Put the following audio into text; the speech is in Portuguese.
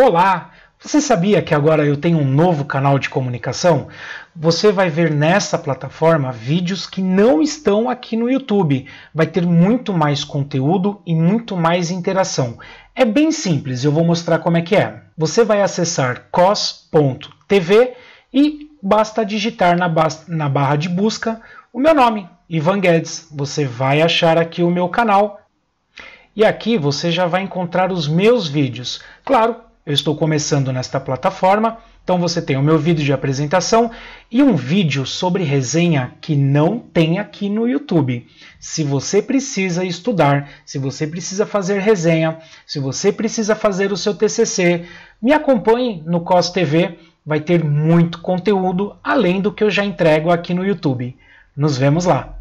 Olá! Você sabia que agora eu tenho um novo canal de comunicação? Você vai ver nessa plataforma vídeos que não estão aqui no YouTube. Vai ter muito mais conteúdo e muito mais interação. É bem simples, eu vou mostrar como é que é. Você vai acessar cos.tv e basta digitar na, ba na barra de busca o meu nome, Ivan Guedes. Você vai achar aqui o meu canal. E aqui você já vai encontrar os meus vídeos. Claro, eu estou começando nesta plataforma, então você tem o meu vídeo de apresentação e um vídeo sobre resenha que não tem aqui no YouTube. Se você precisa estudar, se você precisa fazer resenha, se você precisa fazer o seu TCC, me acompanhe no COS TV, vai ter muito conteúdo além do que eu já entrego aqui no YouTube. Nos vemos lá!